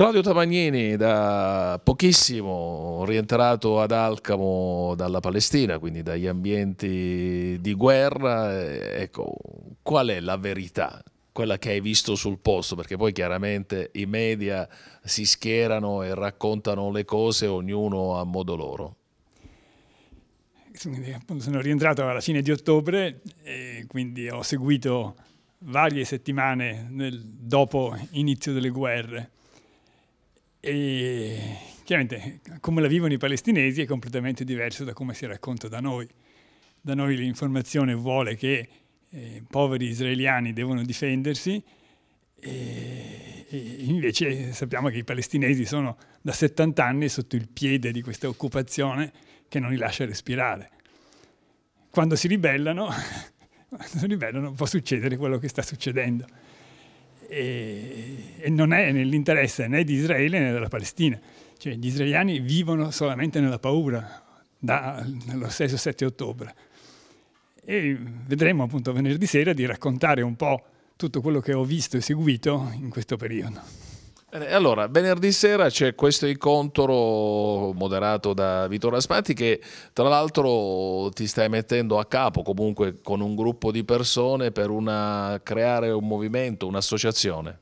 Claudio Tavagnini da pochissimo rientrato ad Alcamo dalla Palestina, quindi dagli ambienti di guerra, eh, ecco, qual è la verità? Quella che hai visto sul posto, perché poi chiaramente i media si schierano e raccontano le cose ognuno a modo loro. Sono rientrato alla fine di ottobre e quindi ho seguito varie settimane dopo inizio delle guerre e chiaramente come la vivono i palestinesi è completamente diverso da come si racconta da noi. Da noi l'informazione vuole che eh, poveri israeliani devono difendersi e, e invece sappiamo che i palestinesi sono da 70 anni sotto il piede di questa occupazione che non li lascia respirare. Quando si ribellano, quando si ribellano può succedere quello che sta succedendo e, e non è nell'interesse né di Israele né della Palestina. Cioè, gli israeliani vivono solamente nella paura dallo stesso 7 ottobre. E vedremo appunto venerdì sera di raccontare un po' tutto quello che ho visto e seguito in questo periodo allora, venerdì sera c'è questo incontro moderato da Vittorio Asmati che tra l'altro ti stai mettendo a capo comunque con un gruppo di persone per una, creare un movimento, un'associazione.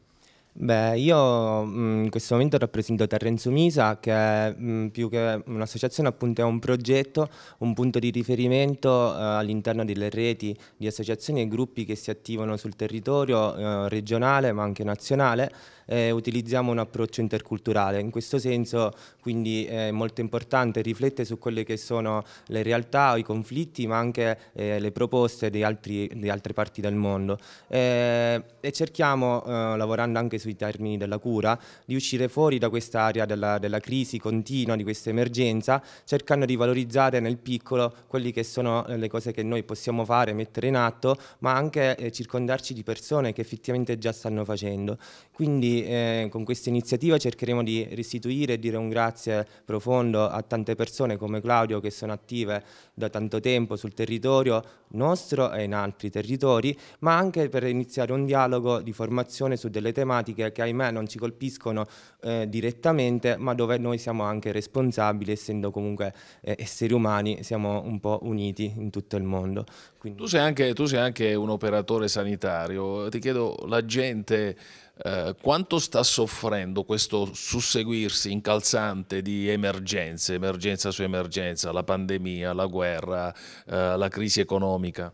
Beh, io mh, mm, in questo momento rappresento Terrenzo Misa, che mh, mm, più che un'associazione appunto è un progetto, un punto di riferimento eh, all'interno delle reti di associazioni e gruppi che si attivano sul territorio eh, regionale ma anche nazionale eh, utilizziamo un approccio interculturale. In questo senso quindi è molto importante riflettere su quelle che sono le realtà, i conflitti ma anche eh, le proposte di, altri, di, altre parti del mondo eh, e cerchiamo, eh, lavorando anche su sui termini della cura, di uscire fuori da quest'area della, della, crisi continua, di questa emergenza, cercando di valorizzare nel piccolo quelle che sono eh, le cose che noi possiamo fare, mettere in atto, ma anche eh, circondarci di persone che effettivamente già stanno facendo. Quindi eh, con questa iniziativa cercheremo di restituire e dire un grazie profondo a tante persone come Claudio che sono attive da tanto tempo sul territorio nostro e in altri territori, ma anche per iniziare un dialogo di formazione su delle tematiche problematiche che ahimè non ci colpiscono eh, direttamente, ma dove noi siamo anche responsabili, essendo comunque eh, esseri umani, siamo un po' uniti in tutto il mondo. Quindi... Tu, sei anche, tu sei anche un operatore sanitario, ti chiedo la gente... Eh, quanto sta soffrendo questo susseguirsi incalzante di emergenze, emergenza su emergenza, la pandemia, la guerra, eh, la crisi economica?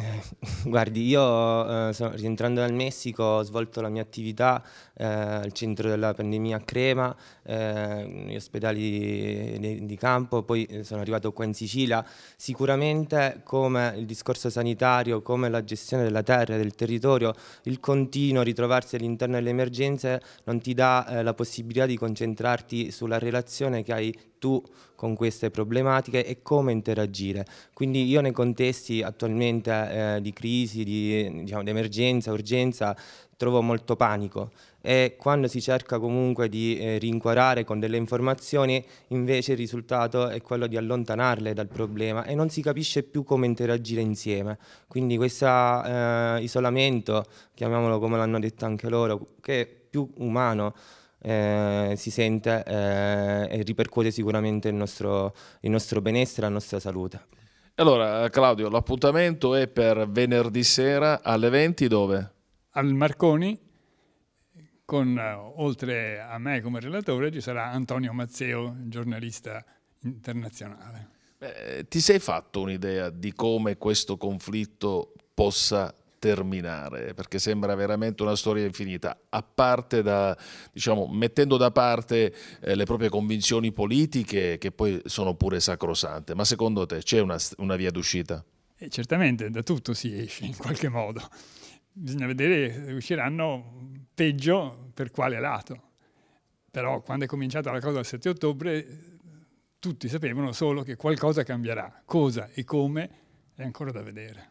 Eh, guardi, io eh, sono, rientrando dal Messico ho svolto la mia attività eh, al centro della pandemia a Crema, negli eh, ospedali di, di, campo, poi eh, sono arrivato qua in Sicilia. Sicuramente come il discorso sanitario, come la gestione della terra, e del territorio, il continuo ritrovarsi all'interno delle emergenze non ti dà la possibilità di concentrarti sulla relazione che hai tu con queste problematiche e come interagire. Quindi io nei contesti attualmente eh, di crisi, di, diciamo, emergenza, urgenza, trovo molto panico e quando si cerca comunque di eh, rincuorare con delle informazioni invece il risultato è quello di allontanarle dal problema e non si capisce più come interagire insieme. Quindi questo eh, isolamento, chiamiamolo come l'hanno detto anche loro, che è più umano, eh, si sente eh, e ripercuote sicuramente il nostro, il nostro benessere e la nostra salute. Allora Claudio, l'appuntamento è per venerdì sera alle 20 dove? Al Marconi con eh, oltre a me come relatore ci sarà Antonio Mazzeo, giornalista internazionale. Eh, ti sei fatto un'idea di come questo conflitto possa terminare, perché sembra veramente una storia infinita, a parte da, diciamo, mettendo da parte eh, le proprie convinzioni politiche che poi sono pure sacrosante, ma secondo te c'è una, una via d'uscita? E eh, certamente da tutto si esce in qualche modo, bisogna vedere se usciranno peggio per quale lato, però quando è cominciata la cosa il 7 ottobre tutti sapevano solo che qualcosa cambierà, cosa e come è ancora da vedere.